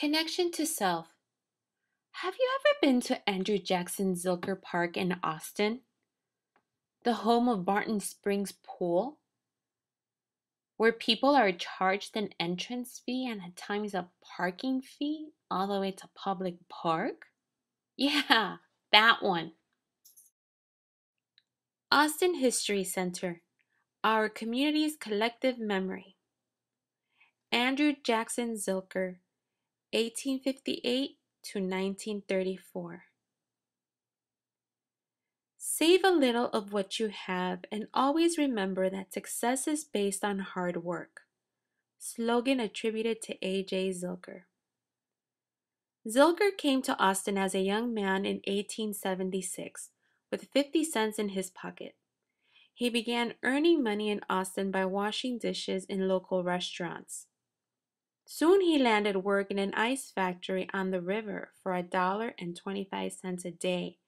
Connection to self. Have you ever been to Andrew Jackson Zilker Park in Austin? The home of Barton Springs Pool? Where people are charged an entrance fee and at times a parking fee, although it's a public park? Yeah, that one. Austin History Center, our community's collective memory. Andrew Jackson Zilker, 1858 to 1934. Save a little of what you have and always remember that success is based on hard work. Slogan attributed to A.J. Zilker. Zilker came to Austin as a young man in 1876 with 50 cents in his pocket. He began earning money in Austin by washing dishes in local restaurants. Soon he landed work in an ice factory on the river for a dollar and twenty-five cents a day,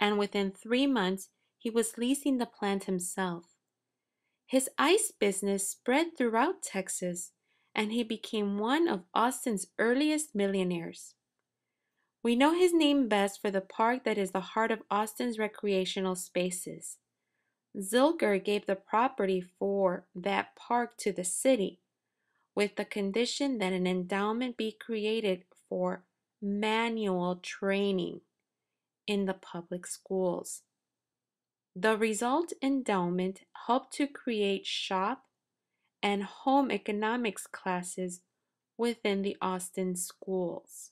and within three months he was leasing the plant himself. His ice business spread throughout Texas, and he became one of Austin's earliest millionaires. We know his name best for the park that is the heart of Austin's recreational spaces. Zilker gave the property for that park to the city, with the condition that an endowment be created for manual training in the public schools. The result endowment helped to create shop and home economics classes within the Austin schools.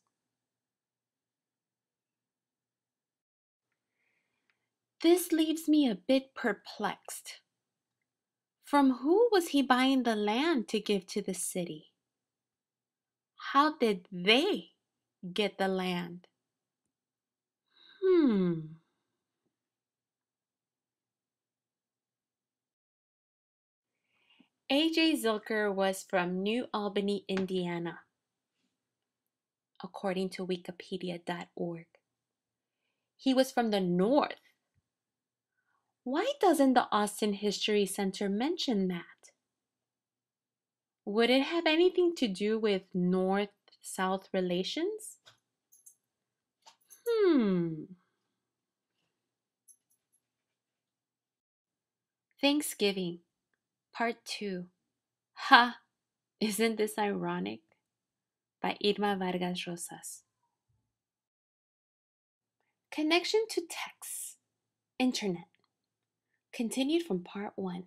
This leaves me a bit perplexed. From who was he buying the land to give to the city? How did they get the land? Hmm. A.J. Zilker was from New Albany, Indiana, according to Wikipedia.org. He was from the north why doesn't the Austin History Center mention that? Would it have anything to do with North-South relations? Hmm. Thanksgiving, Part 2. Ha! Isn't this ironic? By Irma Vargas Rosas. Connection to texts, Internet. Continued from Part 1.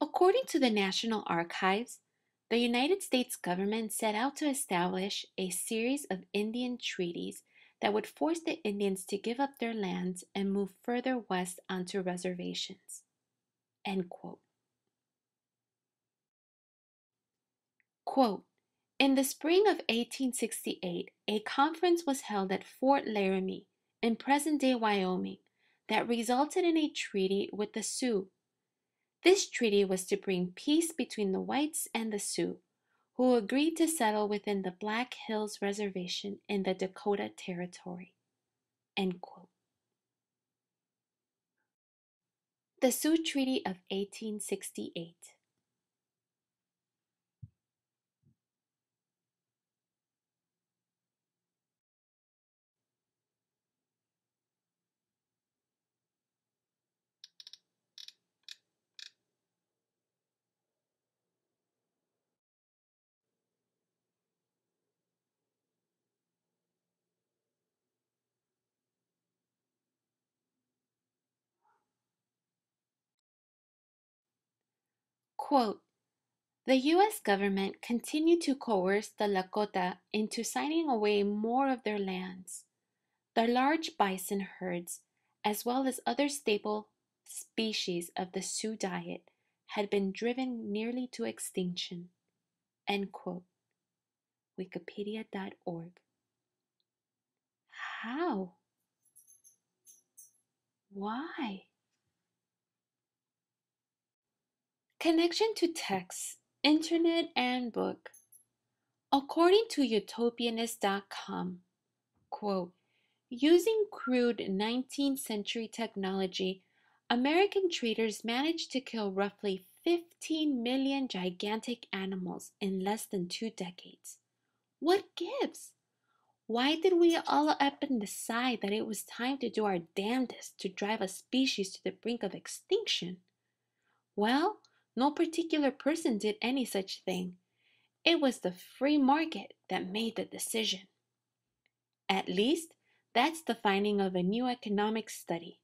According to the National Archives, the United States government set out to establish a series of Indian treaties that would force the Indians to give up their lands and move further west onto reservations. End quote. Quote, in the spring of 1868, a conference was held at Fort Laramie in present-day Wyoming that resulted in a treaty with the Sioux. This treaty was to bring peace between the whites and the Sioux, who agreed to settle within the Black Hills Reservation in the Dakota Territory. The Sioux Treaty of 1868 Quote, the U.S. government continued to coerce the Lakota into signing away more of their lands. The large bison herds, as well as other staple species of the Sioux diet, had been driven nearly to extinction. End quote. Wikipedia.org. How? Why? Connection to text, internet, and book. According to utopianist.com, quote, using crude 19th century technology, American traders managed to kill roughly 15 million gigantic animals in less than two decades. What gives? Why did we all up and decide that it was time to do our damnedest to drive a species to the brink of extinction? Well, no particular person did any such thing. It was the free market that made the decision. At least, that's the finding of a new economic study.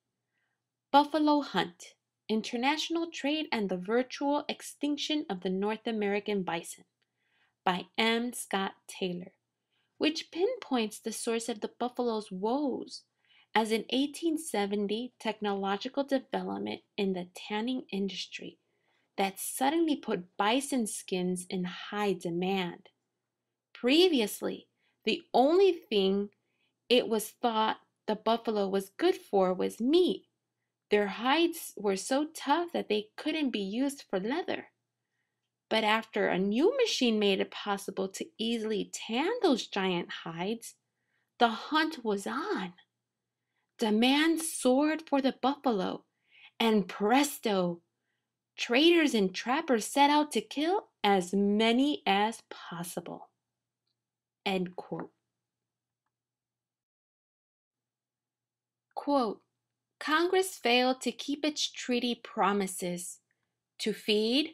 Buffalo Hunt International Trade and the Virtual Extinction of the North American Bison by M. Scott Taylor, which pinpoints the source of the buffalo's woes as in 1870 technological development in the tanning industry that suddenly put bison skins in high demand. Previously, the only thing it was thought the buffalo was good for was meat. Their hides were so tough that they couldn't be used for leather. But after a new machine made it possible to easily tan those giant hides, the hunt was on. Demand soared for the buffalo, and presto, traders and trappers set out to kill as many as possible. End quote. Quote Congress failed to keep its treaty promises to feed,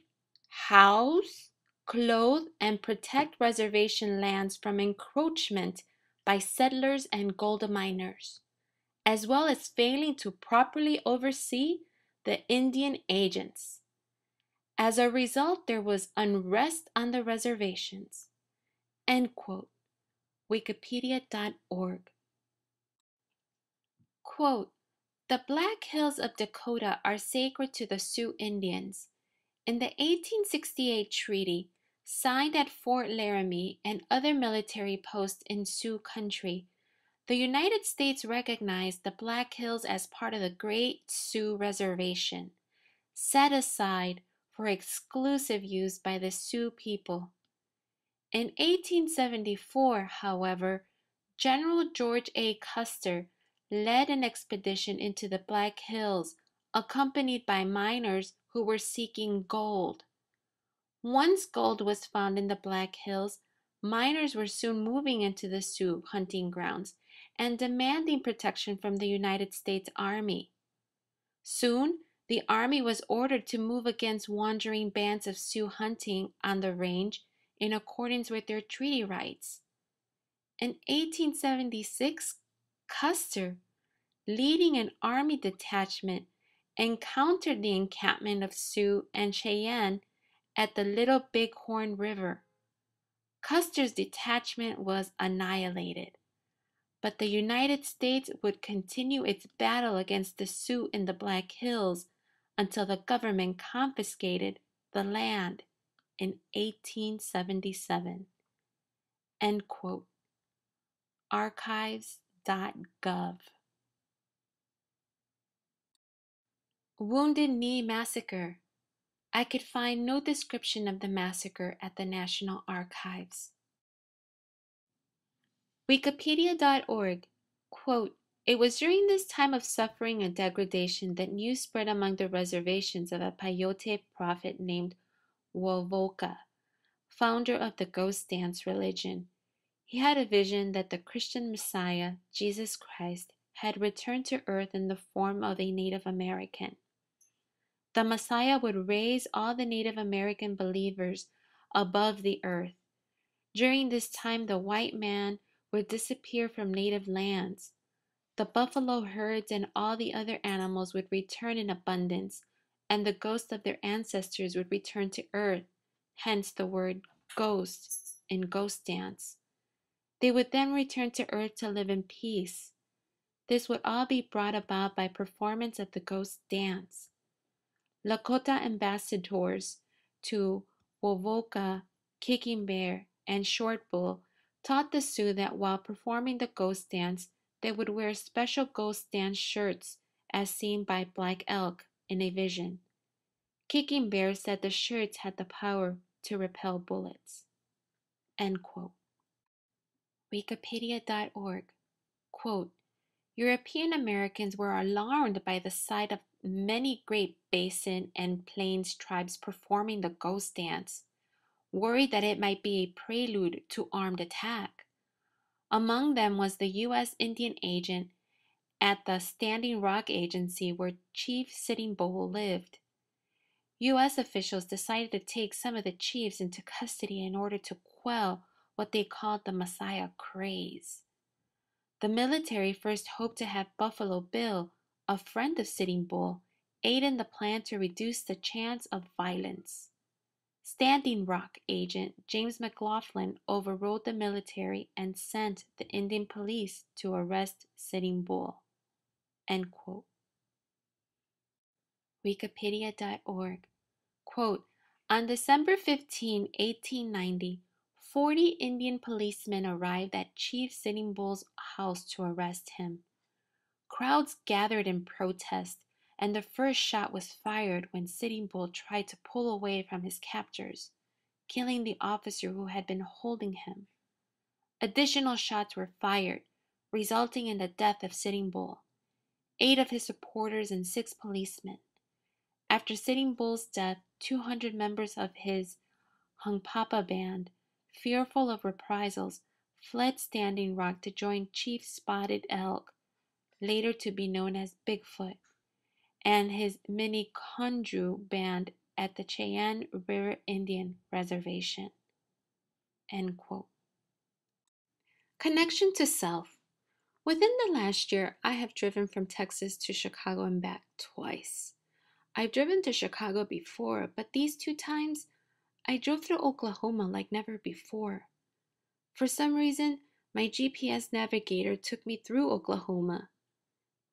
house, clothe, and protect reservation lands from encroachment by settlers and gold miners, as well as failing to properly oversee the Indian agents as a result, there was unrest on the reservations. End quote. Wikipedia.org. Quote, the Black Hills of Dakota are sacred to the Sioux Indians. In the 1868 treaty, signed at Fort Laramie and other military posts in Sioux country, the United States recognized the Black Hills as part of the Great Sioux Reservation, set aside for exclusive use by the Sioux people. In 1874, however, General George A. Custer led an expedition into the Black Hills, accompanied by miners who were seeking gold. Once gold was found in the Black Hills, miners were soon moving into the Sioux hunting grounds and demanding protection from the United States Army. Soon, the army was ordered to move against wandering bands of Sioux hunting on the range in accordance with their treaty rights. In 1876, Custer, leading an army detachment, encountered the encampment of Sioux and Cheyenne at the Little Bighorn River. Custer's detachment was annihilated, but the United States would continue its battle against the Sioux in the Black Hills until the government confiscated the land in 1877. End quote. Archives.gov. Wounded Knee Massacre. I could find no description of the massacre at the National Archives. Wikipedia.org, quote, it was during this time of suffering and degradation that news spread among the reservations of a peyote prophet named Wovoka, founder of the ghost dance religion. He had a vision that the Christian Messiah, Jesus Christ, had returned to earth in the form of a Native American. The Messiah would raise all the Native American believers above the earth. During this time, the white man would disappear from native lands the buffalo herds and all the other animals would return in abundance, and the ghosts of their ancestors would return to earth, hence the word ghost in ghost dance. They would then return to earth to live in peace. This would all be brought about by performance of the ghost dance. Lakota ambassadors to Wovoka, Kicking Bear, and Short Bull taught the Sioux that while performing the ghost dance, they would wear special ghost dance shirts as seen by Black Elk in a vision. Kicking Bear said the shirts had the power to repel bullets. Wikipedia.org Quote, European Americans were alarmed by the sight of many Great Basin and Plains tribes performing the ghost dance, worried that it might be a prelude to armed attack. Among them was the U.S. Indian agent at the Standing Rock Agency where Chief Sitting Bull lived. U.S. officials decided to take some of the chiefs into custody in order to quell what they called the Messiah craze. The military first hoped to have Buffalo Bill, a friend of Sitting Bull, aid in the plan to reduce the chance of violence. Standing Rock agent James McLaughlin overrode the military and sent the Indian police to arrest Sitting Bull. End quote. Wikipedia.org Quote, on December 15, 1890, 40 Indian policemen arrived at Chief Sitting Bull's house to arrest him. Crowds gathered in protest, and the first shot was fired when Sitting Bull tried to pull away from his captors, killing the officer who had been holding him. Additional shots were fired, resulting in the death of Sitting Bull, eight of his supporters, and six policemen. After Sitting Bull's death, 200 members of his Hungpapa band, fearful of reprisals, fled Standing Rock to join Chief Spotted Elk, later to be known as Bigfoot and his mini Conju band at the Cheyenne River Indian Reservation. Connection to self. Within the last year, I have driven from Texas to Chicago and back twice. I've driven to Chicago before, but these two times, I drove through Oklahoma like never before. For some reason, my GPS navigator took me through Oklahoma,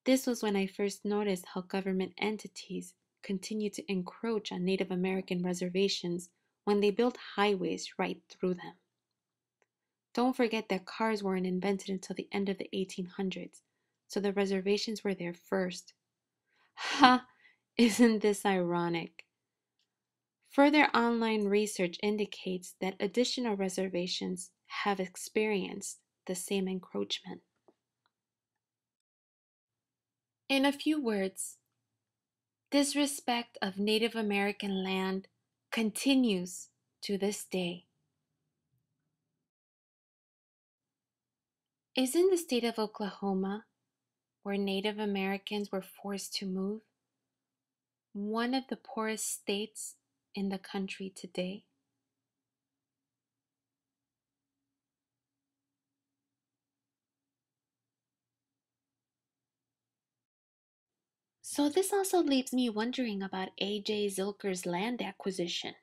this was when I first noticed how government entities continue to encroach on Native American reservations when they built highways right through them. Don't forget that cars weren't invented until the end of the 1800s, so the reservations were there first. Ha! Isn't this ironic? Further online research indicates that additional reservations have experienced the same encroachment. In a few words, disrespect of Native American land continues to this day. Is in the state of Oklahoma, where Native Americans were forced to move, one of the poorest states in the country today? So this also leaves me wondering about A.J. Zilker's land acquisition.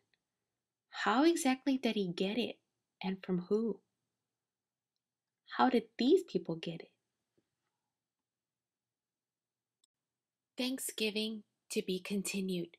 How exactly did he get it and from who? How did these people get it? Thanksgiving to be continued.